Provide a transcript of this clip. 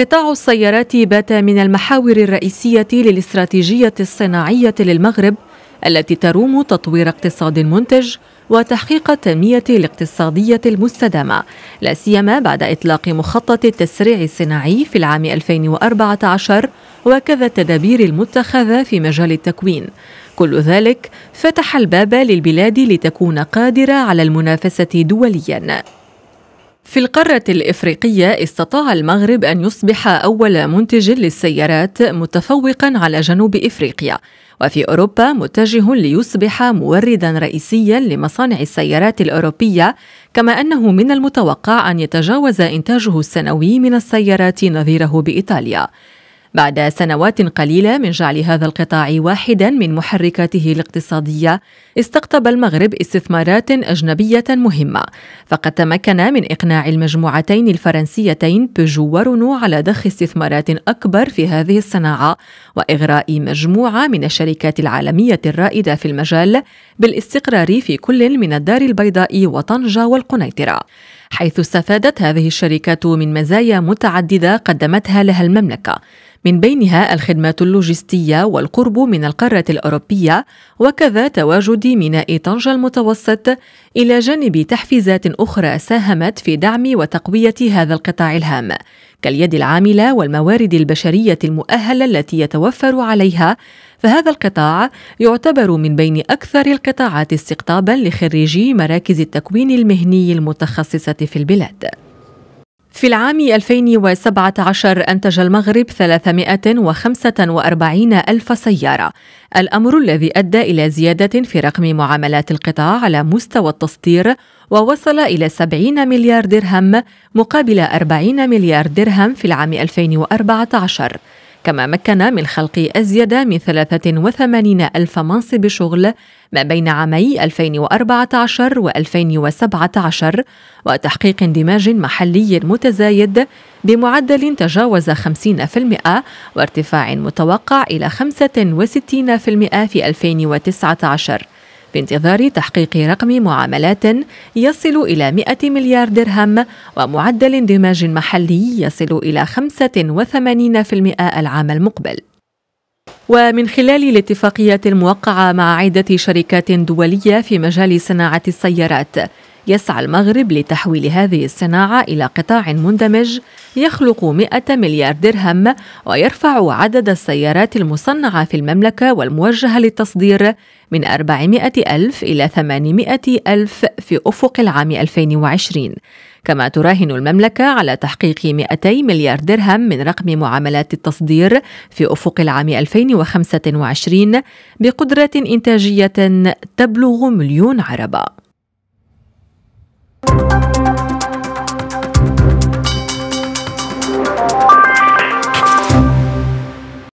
قطاع السيارات بات من المحاور الرئيسية للاستراتيجية الصناعية للمغرب التي تروم تطوير اقتصاد منتج وتحقيق التنمية الاقتصادية المستدامة لا سيما بعد إطلاق مخطط التسريع الصناعي في العام 2014 وكذا التدابير المتخذة في مجال التكوين كل ذلك فتح الباب للبلاد لتكون قادرة على المنافسة دولياً في القارة الإفريقية استطاع المغرب أن يصبح أول منتج للسيارات متفوقا على جنوب إفريقيا وفي أوروبا متجه ليصبح موردا رئيسيا لمصانع السيارات الأوروبية كما أنه من المتوقع أن يتجاوز إنتاجه السنوي من السيارات نظيره بإيطاليا بعد سنوات قليله من جعل هذا القطاع واحدا من محركاته الاقتصاديه استقطب المغرب استثمارات اجنبيه مهمه فقد تمكن من اقناع المجموعتين الفرنسيتين بيجو ورونو على ضخ استثمارات اكبر في هذه الصناعه واغراء مجموعه من الشركات العالميه الرائده في المجال بالاستقرار في كل من الدار البيضاء وطنجه والقنيطره حيث استفادت هذه الشركات من مزايا متعدده قدمتها لها المملكه من بينها الخدمات اللوجستية والقرب من القارة الأوروبية وكذا تواجد ميناء طنجة المتوسط إلى جانب تحفيزات أخرى ساهمت في دعم وتقوية هذا القطاع الهام كاليد العاملة والموارد البشرية المؤهلة التي يتوفر عليها فهذا القطاع يعتبر من بين أكثر القطاعات استقطابا لخريجي مراكز التكوين المهني المتخصصة في البلاد في العام 2017 أنتج المغرب 345 ألف سيارة الأمر الذي أدى إلى زيادة في رقم معاملات القطاع على مستوى التصدير ووصل إلى 70 مليار درهم مقابل 40 مليار درهم في العام 2014 كما مكن من خلق أزيد من 83 ألف منصب شغل ما بين عامي 2014 و 2017 وتحقيق اندماج محلي متزايد بمعدل تجاوز 50% وارتفاع متوقع إلى 65% في 2019 بانتظار تحقيق رقم معاملات يصل إلى 100 مليار درهم ومعدل اندماج محلي يصل إلى 85% العام المقبل ومن خلال الاتفاقيات الموقعة مع عدة شركات دولية في مجال صناعة السيارات يسعى المغرب لتحويل هذه الصناعة إلى قطاع مندمج يخلق 100 مليار درهم ويرفع عدد السيارات المصنعة في المملكة والموجهة للتصدير من 400 ألف إلى 800 ألف في أفق العام 2020 كما تراهن المملكة على تحقيق 200 مليار درهم من رقم معاملات التصدير في أفق العام 2025 بقدرة إنتاجية تبلغ مليون عربة you